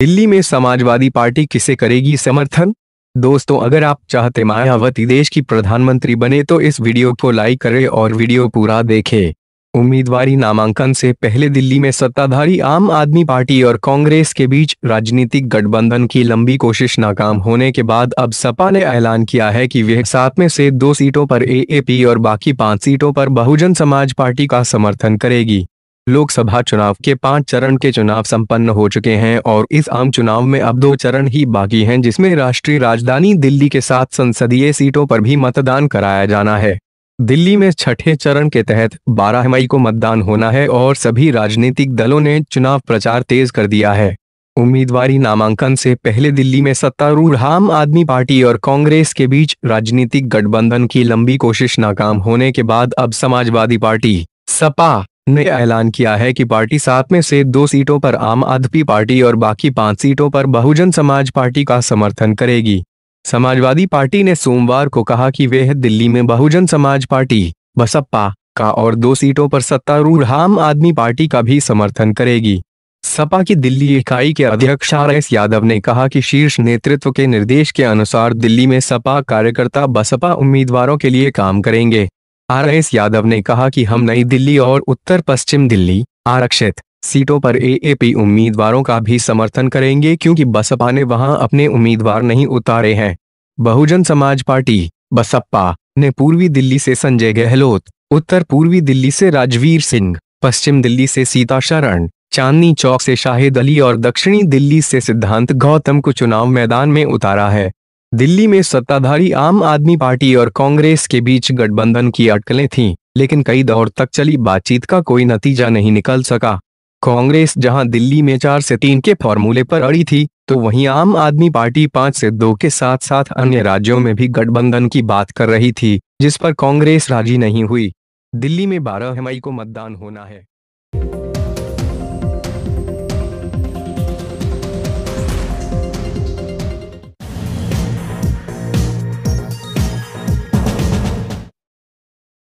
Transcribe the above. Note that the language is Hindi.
दिल्ली में समाजवादी पार्टी किसे करेगी समर्थन दोस्तों अगर आप चाहते मायावती देश की प्रधानमंत्री बने तो इस वीडियो को लाइक करें और वीडियो पूरा देखें उम्मीदवारी नामांकन से पहले दिल्ली में सत्ताधारी आम आदमी पार्टी और कांग्रेस के बीच राजनीतिक गठबंधन की लंबी कोशिश नाकाम होने के बाद अब सपा ने ऐलान किया है कि वह सात में से दो सीटों पर ए और बाकी पांच सीटों पर बहुजन समाज पार्टी का समर्थन करेगी लोकसभा चुनाव के पांच चरण के चुनाव संपन्न हो चुके हैं और इस आम चुनाव में अब दो चरण ही बाकी हैं जिसमें राष्ट्रीय राजधानी दिल्ली के साथ संसदीय सीटों पर भी मतदान कराया जाना है दिल्ली में छठे चरण के तहत 12 मई को मतदान होना है और सभी राजनीतिक दलों ने चुनाव प्रचार तेज कर दिया है उम्मीदवारी नामांकन से पहले दिल्ली में सत्तारूढ़ आम आदमी पार्टी और कांग्रेस के बीच राजनीतिक गठबंधन की लंबी कोशिश नाकाम होने के बाद अब समाजवादी पार्टी सपा ने ऐलान किया है कि पार्टी सात में से दो सीटों पर आम आदमी पार्टी और बाकी पांच सीटों पर बहुजन समाज पार्टी का समर्थन करेगी समाजवादी पार्टी ने सोमवार को कहा कि वे दिल्ली में बहुजन समाज पार्टी बसपा का और दो सीटों पर सत्तारूढ़ आम आदमी पार्टी का भी समर्थन करेगी सपा की दिल्ली इकाई के अध्यक्ष आर एस यादव ने कहा कि शीर्ष नेतृत्व के निर्देश के अनुसार दिल्ली में सपा कार्यकर्ता बसपा उम्मीदवारों के लिए काम करेंगे आर एस यादव ने कहा कि हम नई दिल्ली और उत्तर पश्चिम दिल्ली आरक्षित सीटों पर एएपी उम्मीदवारों का भी समर्थन करेंगे क्योंकि बसपा ने वहां अपने उम्मीदवार नहीं उतारे हैं बहुजन समाज पार्टी बसपा ने पूर्वी दिल्ली से संजय गहलोत उत्तर पूर्वी दिल्ली से राजवीर सिंह पश्चिम दिल्ली से सीता शरण चांदनी चौक से शाहिद अली और दक्षिणी दिल्ली से सिद्धांत गौतम को चुनाव मैदान में उतारा है दिल्ली में सत्ताधारी आम आदमी पार्टी और कांग्रेस के बीच गठबंधन की अटकलें थीं, लेकिन कई दौर तक चली बातचीत का कोई नतीजा नहीं निकल सका कांग्रेस जहां दिल्ली में चार से तीन के फॉर्मूले पर अड़ी थी तो वहीं आम आदमी पार्टी पांच से दो के साथ साथ अन्य राज्यों में भी गठबंधन की बात कर रही थी जिस पर कांग्रेस राजी नहीं हुई दिल्ली में बारह मई को मतदान होना है